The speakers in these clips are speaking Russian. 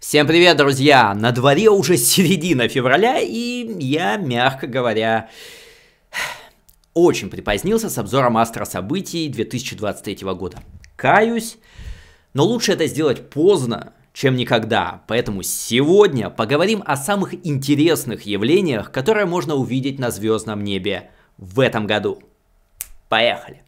Всем привет, друзья! На дворе уже середина февраля, и я, мягко говоря, очень припозднился с обзором астрособытий 2023 года. Каюсь, но лучше это сделать поздно, чем никогда. Поэтому сегодня поговорим о самых интересных явлениях, которые можно увидеть на звездном небе в этом году. Поехали!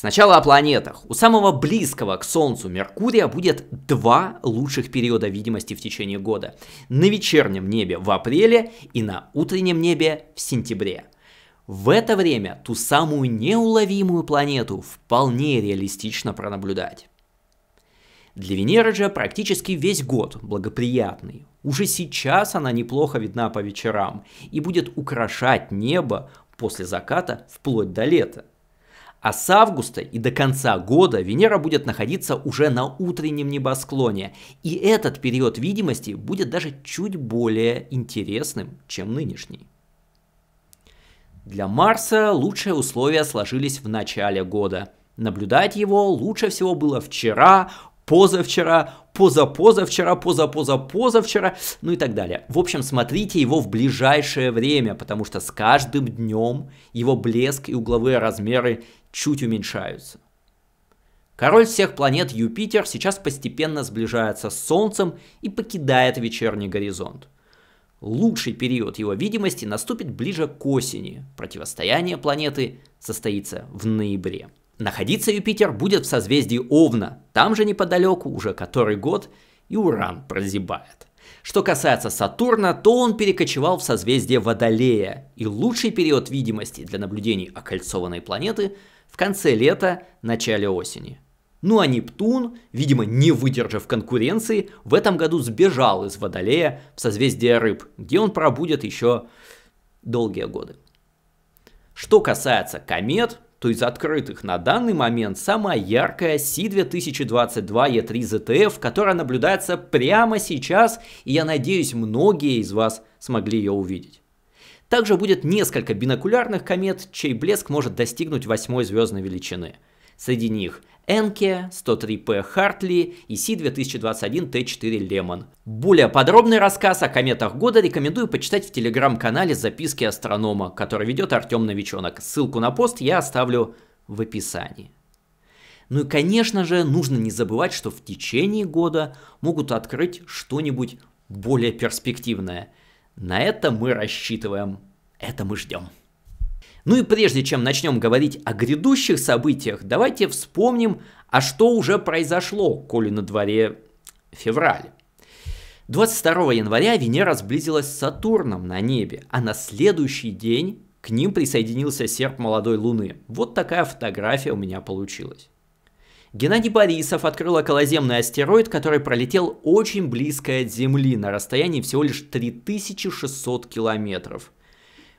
Сначала о планетах. У самого близкого к Солнцу Меркурия будет два лучших периода видимости в течение года. На вечернем небе в апреле и на утреннем небе в сентябре. В это время ту самую неуловимую планету вполне реалистично пронаблюдать. Для Венеры же практически весь год благоприятный. Уже сейчас она неплохо видна по вечерам и будет украшать небо после заката вплоть до лета. А с августа и до конца года Венера будет находиться уже на утреннем небосклоне, и этот период видимости будет даже чуть более интересным, чем нынешний. Для Марса лучшие условия сложились в начале года. Наблюдать его лучше всего было вчера, позавчера, позапозавчера, позапозапозавчера, ну и так далее. В общем, смотрите его в ближайшее время, потому что с каждым днем его блеск и угловые размеры чуть уменьшаются. Король всех планет Юпитер сейчас постепенно сближается с Солнцем и покидает вечерний горизонт. Лучший период его видимости наступит ближе к осени. Противостояние планеты состоится в ноябре. Находиться Юпитер будет в созвездии Овна, там же неподалеку уже который год и Уран прозябает. Что касается Сатурна, то он перекочевал в созвездие Водолея, и лучший период видимости для наблюдений окольцованной планеты в конце лета, начале осени. Ну а Нептун, видимо не выдержав конкуренции, в этом году сбежал из Водолея в созвездие Рыб, где он пробудет еще долгие годы. Что касается комет, то из открытых на данный момент самая яркая C2022 E3 ZTF, которая наблюдается прямо сейчас, и я надеюсь, многие из вас смогли ее увидеть. Также будет несколько бинокулярных комет, чей блеск может достигнуть восьмой звездной величины. Среди них Энке, 103П Хартли и C2021T4 Лемон. Более подробный рассказ о кометах года рекомендую почитать в телеграм-канале «Записки астронома», который ведет Артем Новичонок. Ссылку на пост я оставлю в описании. Ну и, конечно же, нужно не забывать, что в течение года могут открыть что-нибудь более перспективное. На это мы рассчитываем, это мы ждем. Ну и прежде чем начнем говорить о грядущих событиях, давайте вспомним, а что уже произошло, коли на дворе февраль. 22 января Венера сблизилась с Сатурном на небе, а на следующий день к ним присоединился серп молодой Луны. Вот такая фотография у меня получилась. Геннадий Борисов открыл околоземный астероид, который пролетел очень близко от Земли на расстоянии всего лишь 3600 километров.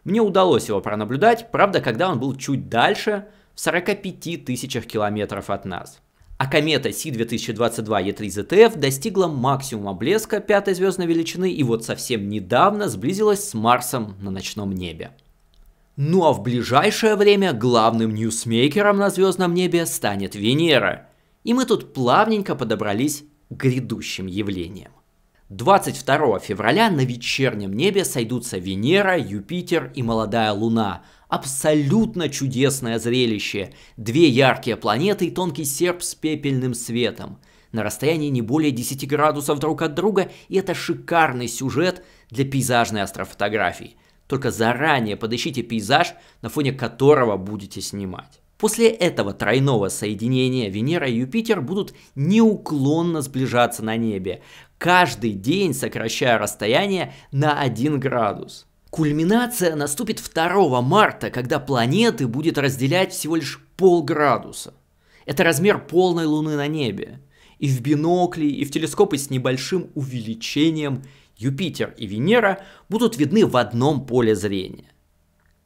Мне удалось его пронаблюдать, правда, когда он был чуть дальше, в 45 тысячах километров от нас. А комета C2022E3ZTF достигла максимума блеска пятой звездной величины и вот совсем недавно сблизилась с Марсом на ночном небе. Ну а в ближайшее время главным ньюсмейкером на звездном небе станет Венера. И мы тут плавненько подобрались к грядущим явлениям. 22 февраля на вечернем небе сойдутся Венера, Юпитер и молодая Луна. Абсолютно чудесное зрелище. Две яркие планеты и тонкий серп с пепельным светом. На расстоянии не более 10 градусов друг от друга, и это шикарный сюжет для пейзажной астрофотографии. Только заранее подыщите пейзаж, на фоне которого будете снимать. После этого тройного соединения Венера и Юпитер будут неуклонно сближаться на небе каждый день сокращая расстояние на 1 градус. Кульминация наступит 2 марта, когда планеты будет разделять всего лишь полградуса. Это размер полной Луны на небе. И в бинокли, и в телескопы с небольшим увеличением Юпитер и Венера будут видны в одном поле зрения.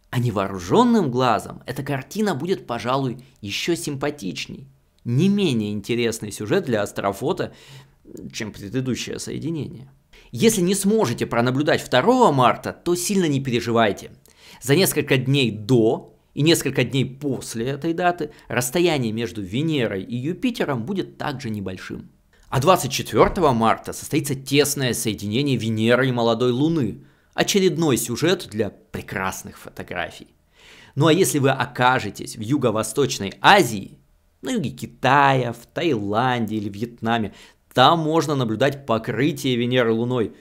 А невооруженным глазом эта картина будет, пожалуй, еще симпатичней. Не менее интересный сюжет для астрофота, чем предыдущее соединение. Если не сможете пронаблюдать 2 марта, то сильно не переживайте. За несколько дней до и несколько дней после этой даты расстояние между Венерой и Юпитером будет также небольшим. А 24 марта состоится тесное соединение Венеры и молодой Луны. Очередной сюжет для прекрасных фотографий. Ну а если вы окажетесь в Юго-Восточной Азии, на юге Китая, в Таиланде или Вьетнаме, там можно наблюдать покрытие Венеры Луной.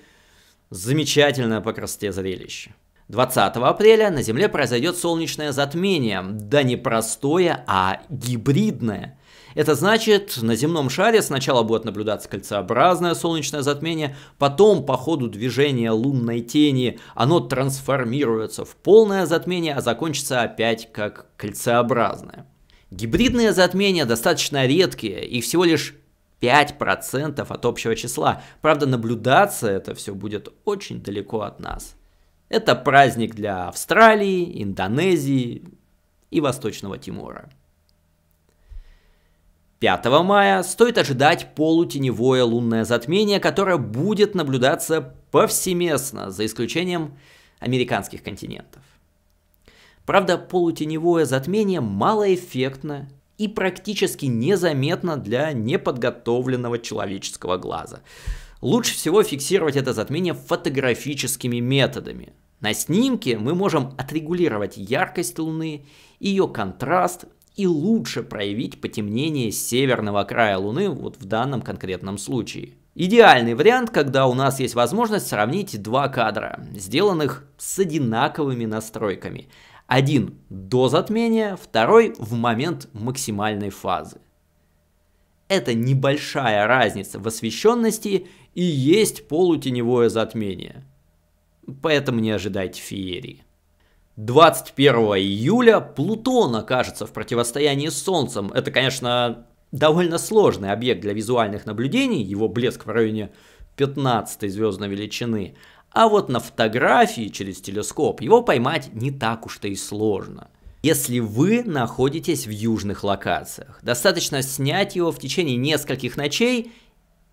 Замечательное по красоте зрелище. 20 апреля на Земле произойдет солнечное затмение, да не простое, а гибридное. Это значит, на земном шаре сначала будет наблюдаться кольцеобразное солнечное затмение, потом по ходу движения лунной тени оно трансформируется в полное затмение, а закончится опять как кольцеобразное. Гибридные затмения достаточно редкие, их всего лишь 5% от общего числа. Правда, наблюдаться это все будет очень далеко от нас. Это праздник для Австралии, Индонезии и Восточного Тимора. 5 мая стоит ожидать полутеневое лунное затмение, которое будет наблюдаться повсеместно, за исключением американских континентов. Правда, полутеневое затмение малоэффектно и практически незаметно для неподготовленного человеческого глаза. Лучше всего фиксировать это затмение фотографическими методами. На снимке мы можем отрегулировать яркость Луны, ее контраст и лучше проявить потемнение северного края Луны вот в данном конкретном случае. Идеальный вариант, когда у нас есть возможность сравнить два кадра, сделанных с одинаковыми настройками – один до затмения, второй в момент максимальной фазы. Это небольшая разница в освещенности и есть полутеневое затмение. Поэтому не ожидайте феерии. 21 июля Плутон окажется в противостоянии с Солнцем. Это, конечно, довольно сложный объект для визуальных наблюдений, его блеск в районе 15 звездной величины – а вот на фотографии через телескоп его поймать не так уж-то и сложно. Если вы находитесь в южных локациях, достаточно снять его в течение нескольких ночей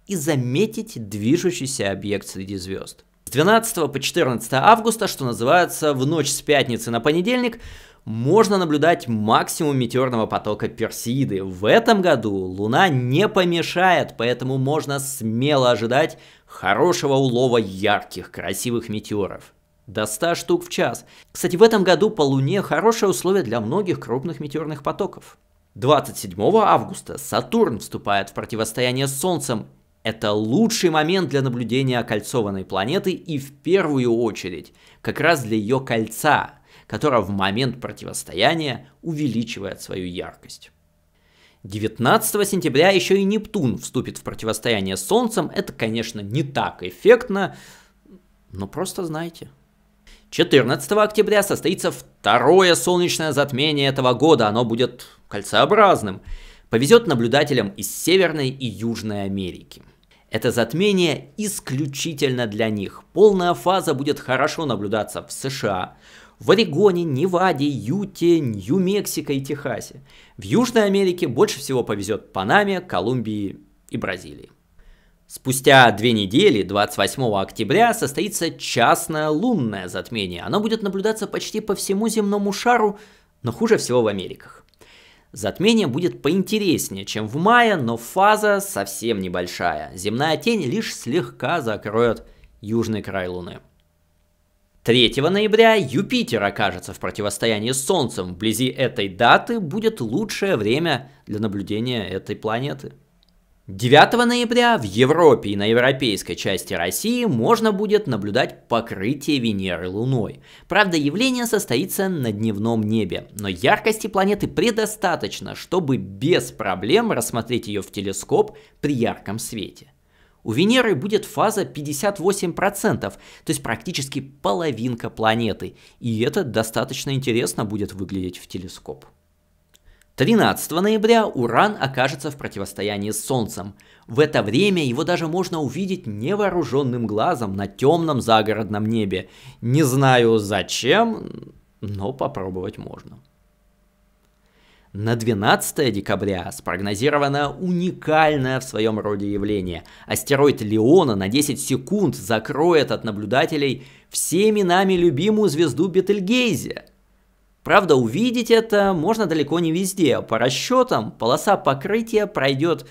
и заметить движущийся объект среди звезд. С 12 по 14 августа, что называется, в ночь с пятницы на понедельник, можно наблюдать максимум метеорного потока Персиды. В этом году Луна не помешает, поэтому можно смело ожидать хорошего улова ярких, красивых метеоров до 100 штук в час. Кстати, в этом году по Луне хорошее условие для многих крупных метеорных потоков. 27 августа Сатурн вступает в противостояние с Солнцем. Это лучший момент для наблюдения окольцованной планеты и в первую очередь как раз для ее кольца, которая в момент противостояния увеличивает свою яркость. 19 сентября еще и Нептун вступит в противостояние с Солнцем. Это, конечно, не так эффектно, но просто знайте. 14 октября состоится второе солнечное затмение этого года. Оно будет кольцеобразным. Повезет наблюдателям из Северной и Южной Америки. Это затмение исключительно для них. Полная фаза будет хорошо наблюдаться в США, в Орегоне, Неваде, Юте, Нью-Мексико и Техасе. В Южной Америке больше всего повезет Панаме, Колумбии и Бразилии. Спустя две недели, 28 октября, состоится частное лунное затмение. Оно будет наблюдаться почти по всему земному шару, но хуже всего в Америках. Затмение будет поинтереснее, чем в мае, но фаза совсем небольшая. Земная тень лишь слегка закроет южный край Луны. 3 ноября Юпитер окажется в противостоянии с Солнцем. Вблизи этой даты будет лучшее время для наблюдения этой планеты. 9 ноября в Европе и на европейской части России можно будет наблюдать покрытие Венеры Луной. Правда, явление состоится на дневном небе, но яркости планеты предостаточно, чтобы без проблем рассмотреть ее в телескоп при ярком свете. У Венеры будет фаза 58%, то есть практически половинка планеты, и это достаточно интересно будет выглядеть в телескоп. 13 ноября Уран окажется в противостоянии с Солнцем. В это время его даже можно увидеть невооруженным глазом на темном загородном небе. Не знаю зачем, но попробовать можно. На 12 декабря спрогнозировано уникальное в своем роде явление. Астероид Леона на 10 секунд закроет от наблюдателей всеми нами любимую звезду Бетельгейзе. Правда, увидеть это можно далеко не везде. По расчетам, полоса покрытия пройдет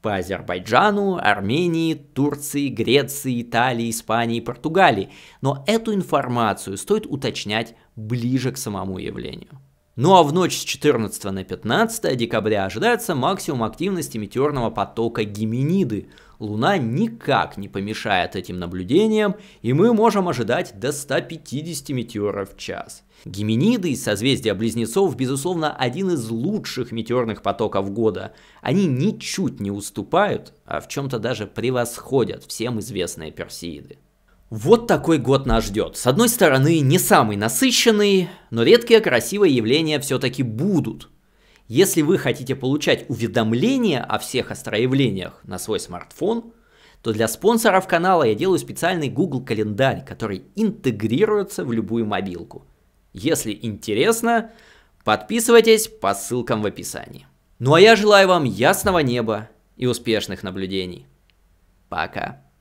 по Азербайджану, Армении, Турции, Греции, Италии, Испании, и Португалии. Но эту информацию стоит уточнять ближе к самому явлению. Ну а в ночь с 14 на 15 декабря ожидается максимум активности метеорного потока Геминиды. Луна никак не помешает этим наблюдениям, и мы можем ожидать до 150 метеоров в час. Геминиды из созвездия Близнецов, безусловно, один из лучших метеорных потоков года. Они ничуть не уступают, а в чем-то даже превосходят всем известные персеиды. Вот такой год нас ждет. С одной стороны, не самый насыщенный, но редкие красивые явления все-таки будут. Если вы хотите получать уведомления о всех астроявлениях на свой смартфон, то для спонсоров канала я делаю специальный Google календарь, который интегрируется в любую мобилку. Если интересно, подписывайтесь по ссылкам в описании. Ну а я желаю вам ясного неба и успешных наблюдений. Пока.